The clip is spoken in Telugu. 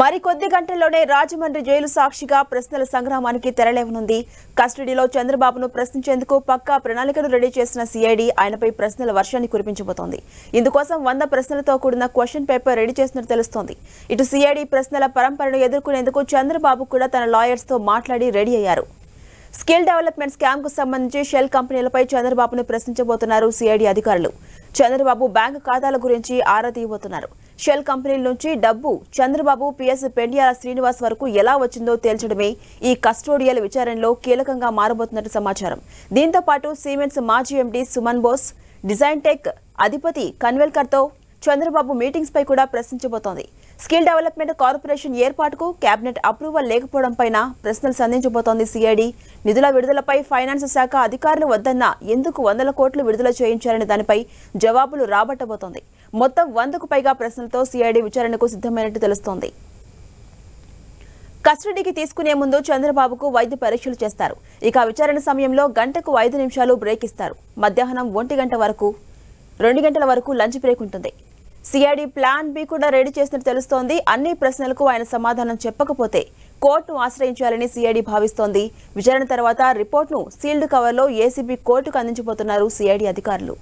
మరికొద్ది గంటల్లోనే రాజమండ్రి జైలు సాక్షిగా ప్రశ్నల సంగ్రామానికి తెరలేవనుంది కస్టడీలో చంద్రబాబును ప్రశ్నించేందుకు పక్కా ప్రణాళికను రెడీ చేసిన సిఐడి ఆయనపై ప్రశ్నల వర్షాన్ని కురిపించబోతోంది ఇందుకోసం వంద ప్రశ్నలతో కూడిన క్వశ్చన్ పేపర్ రెడీ చేసినట్టు తెలుస్తోంది ఇటు సిఐడి ప్రశ్నల పరంపరను ఎదుర్కొనేందుకు చంద్రబాబు కూడా తన లాయర్స్తో మాట్లాడి రెడీ అయ్యారు స్కిల్ డెవలప్మెంట్ స్కామ్ కు సంబంధించి షెల్ కంపెనీలపై చంద్రబాబును ప్రశ్నించబోతున్నారు సిఐడి అధికారులు చంద్రబాబు బ్యాంకు ఖాతాల గురించి ఆరా తీయబోతున్నారు షెల్ కంపెనీల నుంచి డబ్బు చంద్రబాబు పిఎస్ పెండియాల శ్రీనివాస్ వరకు ఎలా వచ్చిందో తేల్చడమే ఈ కస్టోడియల్ విచారణలో కీలకంగా మారబోతున్నట్టు సమాచారం దీంతో పాటు సిమెంట్స్ మాజీ MD Suman Bose design tech అధిపతి కన్వెల్కర్తో చంద్రబాబు మీటింగ్స్పై కూడా ప్రశ్నించబోతోంది స్కిల్ డెవలప్మెంట్ కార్పొరేషన్ ఏర్పాటుకు కేబినెట్ అప్రూవల్ లేకపోవడంపై ప్రశ్నలు సంధించబోతోంది సిఐడి నిధుల విడుదలపై ఫైనాన్స్ శాఖ అధికారులు వద్దన్న ఎందుకు వందల కోట్లు విడుదల చేయించారనే దానిపై జవాబులు రాబట్టబోతోంది మొత్తం వందకు పైగా ప్రశ్నలతో సిఐడి విచారణకు సిద్ధమైనట్టు తెలుస్తోంది కస్టడీకి తీసుకునే ముందు చంద్రబాబుకు వైద్య పరీక్షలు చేస్తారు ఇక విచారణ సమయంలో గంటకు ఐదు నిమిషాలు బ్రేక్ ఇస్తారు మధ్యాహ్నం ఒంటి గంట వరకు రెండు గంటల వరకు లంచ్ బ్రేక్ ఉంటుంది సిఐడి ప్లాన్ బి కూడా రెడీ చేసినట్టు తెలుస్తోంది అన్ని ప్రశ్నలకు ఆయన సమాధానం చెప్పకపోతే కోర్టును ఆశ్రయించాలని సిఐడి భావిస్తోంది విచారణ తర్వాత రిపోర్టును సీల్డ్ కవర్లో ఏసీబీ కోర్టుకు అందించబోతున్నారు సిఐడి అధికారులు